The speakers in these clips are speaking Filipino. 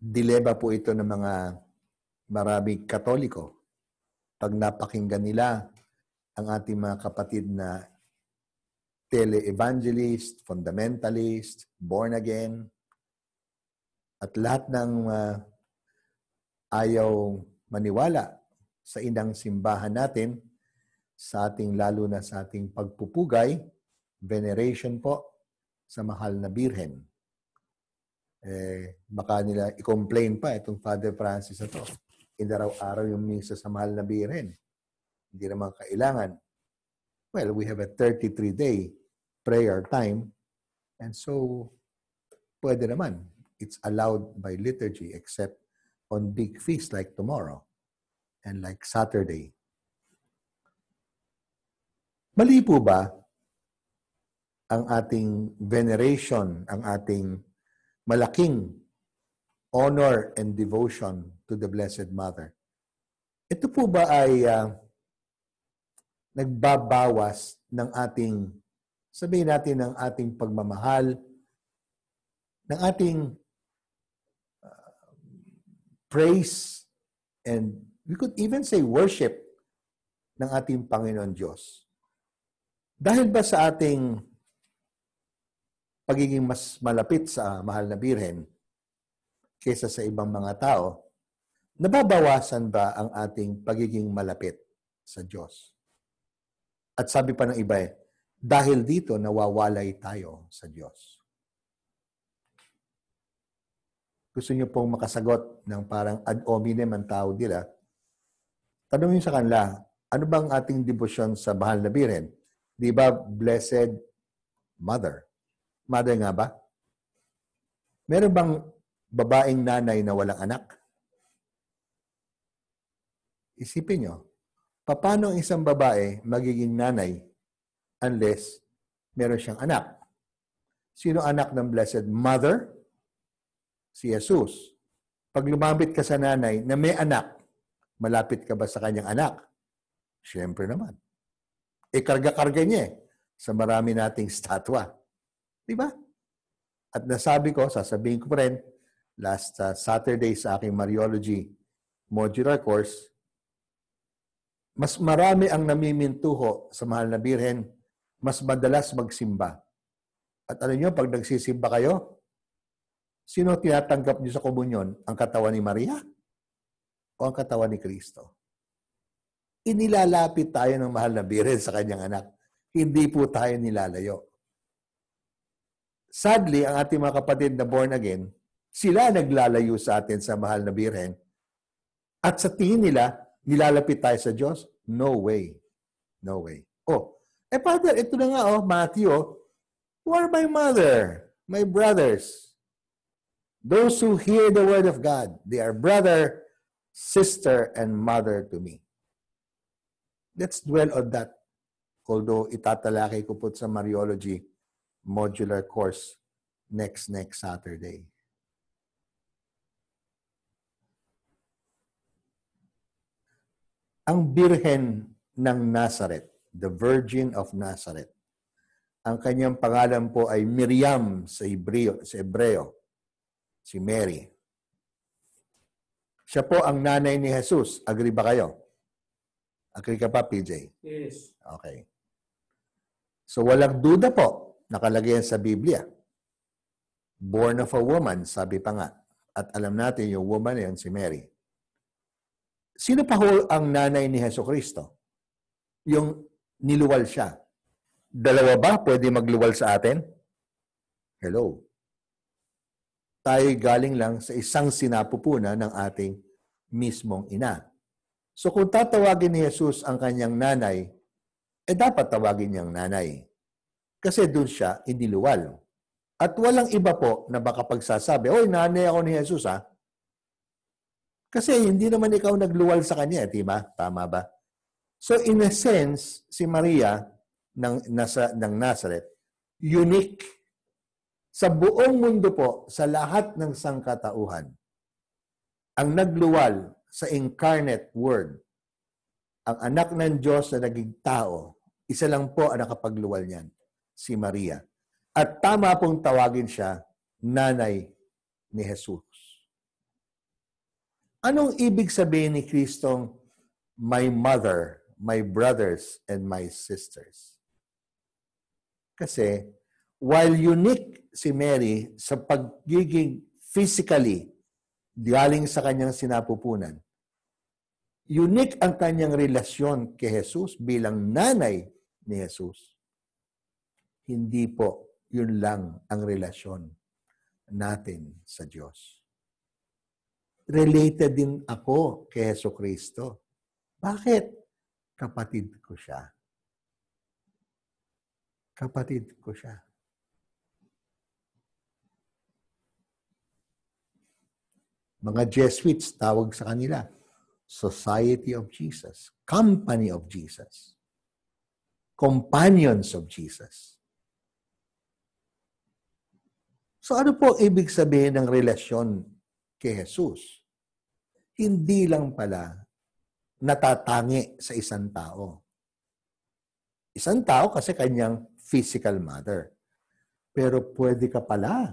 dilema po ito ng mga marami katoliko. Pag napakinggan nila ang ating mga kapatid na tele-evangelist, fundamentalist, born again, at lahat ng uh, ayaw maniwala sa inang simbahan natin, sa ating lalo na sa ating pagpupugay, veneration po sa mahal na birhen eh, baka nila i-complain pa itong Father Francis na to. Inaraw-araw araw yung misa sa mahal na birhen. Hindi naman kailangan. Well, we have a 33-day prayer time. And so, pwede naman. It's allowed by liturgy except on big feasts like tomorrow and like Saturday. Mali po ba ang ating veneration, ang ating malaking honor and devotion to the Blessed Mother. Ito po ba ay uh, nagbabawas ng ating, sabihin natin, ng ating pagmamahal, ng ating uh, praise, and we could even say worship ng ating Panginoon Diyos. Dahil ba sa ating pagiging mas malapit sa mahal na birhen kaysa sa ibang mga tao, nababawasan ba ang ating pagiging malapit sa Diyos? At sabi pa ng iba eh, dahil dito nawawalay tayo sa Diyos. Gusto niyo pong makasagot ng parang ad hominem ang tao nila, tanongin sa kanila, ano bang ating debosyon sa mahal na birhen? Di ba, Blessed Mother? Mother nga ba? Meron bang babaeng nanay na walang anak? Isipin nyo, paano isang babae magiging nanay unless meron siyang anak? Sino anak ng Blessed Mother? Si Jesus. Pag lumapit ka sa nanay na may anak, malapit ka ba sa kanyang anak? Siyempre naman. ikarga karga niya eh, sa marami nating statwa. Di ba? At nasabi ko, sasabihin ko pa rin, last uh, Saturday sa aking Mariology modular course, mas marami ang namimintuho sa mahal na birhen, mas madalas magsimba. At alam niyo, pag nagsisimba kayo, sino tinatanggap niyo sa komunyon? Ang katawan ni Maria o ang katawan ni Kristo? Inilalapit tayo ng mahal na birhen sa kanyang anak. Hindi po tayo nilalayo sadly, ang ating mga kapatid na born again, sila naglalayo sa atin sa mahal na birhen. At sa tingin nila, nilalapit tayo sa Diyos? No way. No way. Oh, eh Father, ito na nga oh, Matthew, oh, who are my mother, my brothers? Those who hear the word of God, they are brother, sister, and mother to me. Let's dwell on that. Although itatalakay ko po sa Mariology, modular course next next Saturday. Ang Birhen ng Nazareth, the Virgin of Nazareth. Ang kanyang pangalan po ay Miriam sa Hebreo, sa Hebreo si Mary. Siya po ang nanay ni Jesus. Agree ba kayo? Agree ka pa, PJ? Yes. Okay. So walang duda po Nakalagay yan sa Biblia. Born of a woman, sabi pa nga. At alam natin yung woman na yan si Mary. Sino pa ho ang nanay ni Heso Kristo? Yung niluwal siya. Dalawa ba pwede magluwal sa atin? Hello. Tayo galing lang sa isang sinapupuna ng ating mismong ina. So kung tatawagin ni Jesus ang kanyang nanay, eh dapat tawagin niyang nanay. Kasi doon siya iniluwal. At walang iba po na baka pagsasabi, Oy, nanay ako ni Jesus ha. Kasi hindi naman ikaw nagluwal sa kanya, eh, di ba? Tama ba? So in a sense, si Maria ng, nasa, ng Nazareth, unique sa buong mundo po, sa lahat ng sangkatauhan, ang nagluwal sa incarnate word, ang anak ng Diyos na naging tao, isa lang po ang nakapagluwal niyan si Maria. At tama pong tawagin siya nanay ni Jesus. Anong ibig sabihin ni Kristong my mother, my brothers, and my sisters? Kasi while unique si Mary sa pagiging physically galing sa kanyang sinapupunan, unique ang kanyang relasyon kay Jesus bilang nanay ni Jesus. Hindi po, yun lang ang relasyon natin sa Diyos. Related din ako kay Heso Kristo. Bakit? Kapatid ko siya. Kapatid ko siya. Mga Jesuits, tawag sa kanila, Society of Jesus, Company of Jesus, Companions of Jesus. So ano po ibig sabihin ng relasyon kay Jesus? Hindi lang pala natatangi sa isang tao. Isang tao kasi kanyang physical mother. Pero pwede ka pala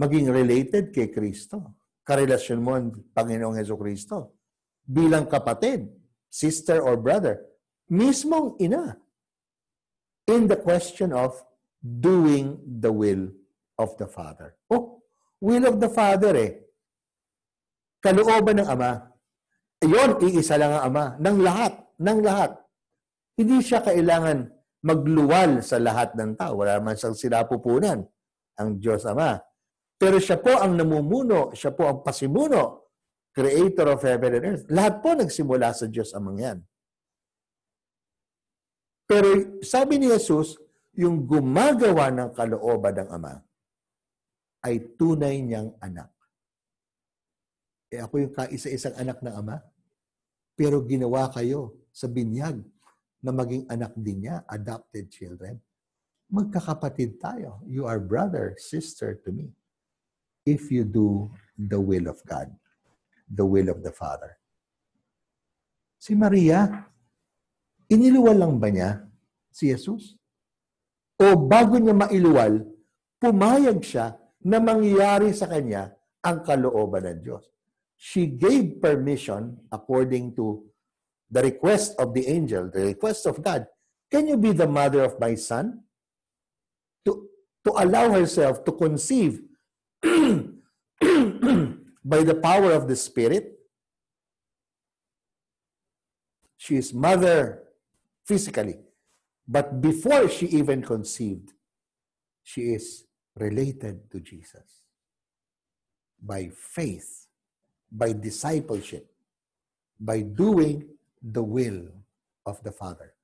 maging related kay Kristo. Karelasyon mo ang Panginoong Heso Kristo. Bilang kapatid, sister or brother, mismong ina. In the question of doing the will of the Father. Oh, will of the Father eh. Kalooban ng Ama. Iyon, iisa lang ang Ama. Ng lahat. Ng lahat. Hindi siya kailangan magluwal sa lahat ng tao. Wala naman siyang sinapupunan ang Diyos Ama. Pero siya po ang namumuno, siya po ang pasimuno, creator of heaven and earth. Lahat po nagsimula sa Diyos Amang yan. Pero sabi ni Jesus, yung gumagawa ng kalooban ng Ama, ay tunay niyang anak. E ako yung kaisa-isang anak ng ama, pero ginawa kayo sa binyag na maging anak din niya, adopted children. Magkakapatid tayo. You are brother, sister to me. If you do the will of God, the will of the Father. Si Maria, iniluwal lang ba niya si Jesus? O bago niya mailuwal, pumayag siya na mangyari sa kanya ang kalooban ng Diyos. She gave permission according to the request of the angel, the request of God. Can you be the mother of my son? To, to allow herself to conceive by the power of the Spirit. She is mother physically. But before she even conceived, she is related to Jesus by faith, by discipleship, by doing the will of the Father.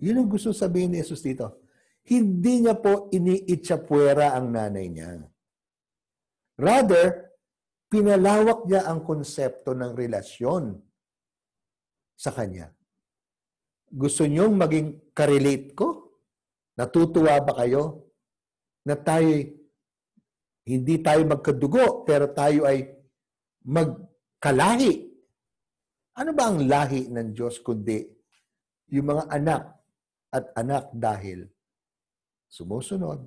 Yun ang gusto sabihin ni Jesus dito. Hindi niya po iniitsapwera ang nanay niya. Rather, pinalawak niya ang konsepto ng relasyon sa kanya. Gusto niyong maging karelate ko? Natutuwa ba kayo na tayo hindi tayo magkadugo pero tayo ay magkalahi? Ano ba ang lahi ng Diyos kundi yung mga anak at anak dahil sumusunod,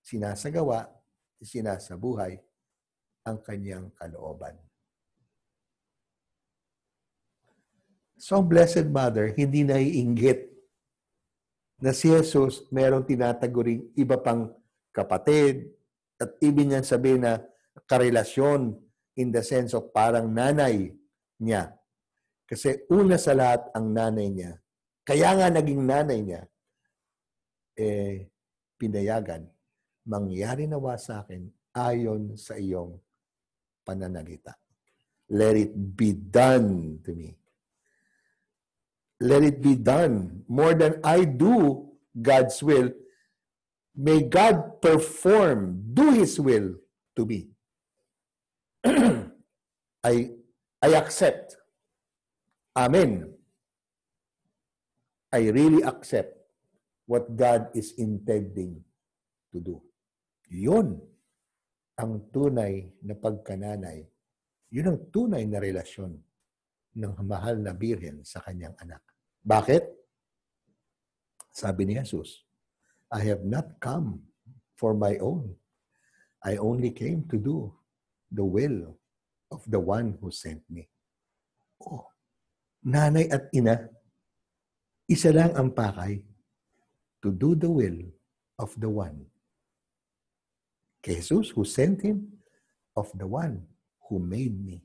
sinasagawa, sinasabuhay ang kanyang kalooban. So Blessed Mother, hindi naiinggit na si Jesus merong tinataguring iba pang kapatid at ibig niyan sabihin na karelasyon in the sense of parang nanay niya. Kasi una sa lahat ang nanay niya. Kaya nga naging nanay niya, eh, pinayagan. Mangyari nawa sa akin ayon sa iyong pananalita. Let it be done to me let it be done. More than I do God's will, may God perform, do His will to me. I, I accept. Amen. I really accept what God is intending to do. Yun ang tunay na pagkananay. Yun ang tunay na relasyon ng mahal na birhen sa kanyang anak. Bakit? Sabi ni Jesus, I have not come for my own. I only came to do the will of the one who sent me. Oh, nanay at ina, isa lang ang pakay to do the will of the one. Jesus who sent him, of the one who made me.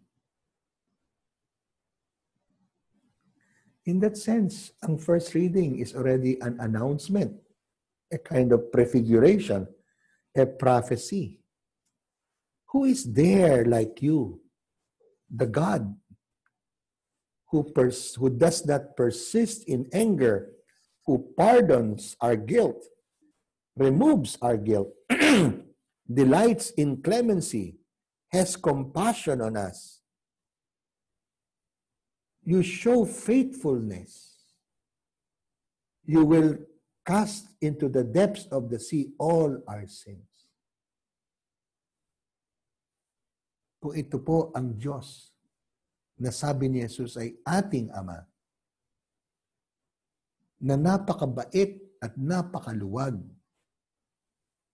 In that sense, ang first reading is already an announcement, a kind of prefiguration, a prophecy. Who is there like you? The God who, pers- who does not persist in anger, who pardons our guilt, removes our guilt, delights in clemency, has compassion on us, you show faithfulness, you will cast into the depths of the sea all our sins. Kung ito po ang Diyos na sabi ni Jesus ay ating Ama, na napakabait at napakaluwag.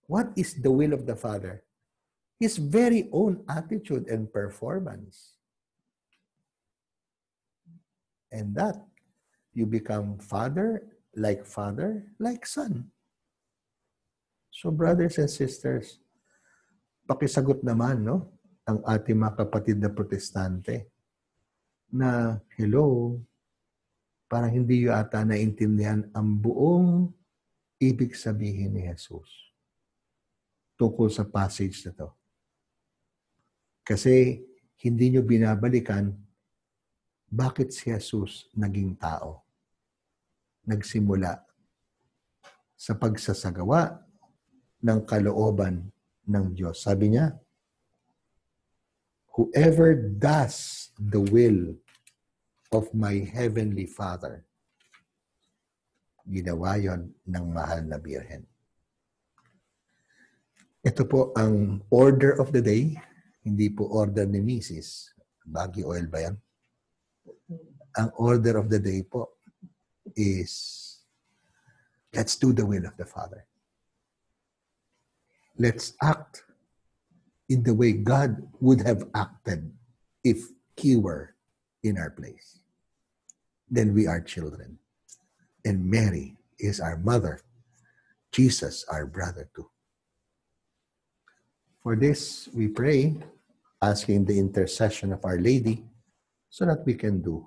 What is the will of the Father? His very own attitude and performance and that you become father like father like son so brothers and sisters pakisagot naman no ang ating mga kapatid na protestante na hello parang hindi yata naintindihan ang buong ibig sabihin ni Jesus tungkol sa passage na to. Kasi hindi nyo binabalikan bakit si Jesus naging tao? Nagsimula sa pagsasagawa ng kalooban ng Diyos. Sabi niya, Whoever does the will of my Heavenly Father, ginawa yon ng mahal na Birhen. Ito po ang order of the day. Hindi po order ni Mrs. Baggy oil ba yan? ang order of the day po is let's do the will of the Father. Let's act in the way God would have acted if He were in our place. Then we are children. And Mary is our mother, Jesus, our brother, too. For this, we pray, asking the intercession of Our Lady so that we can do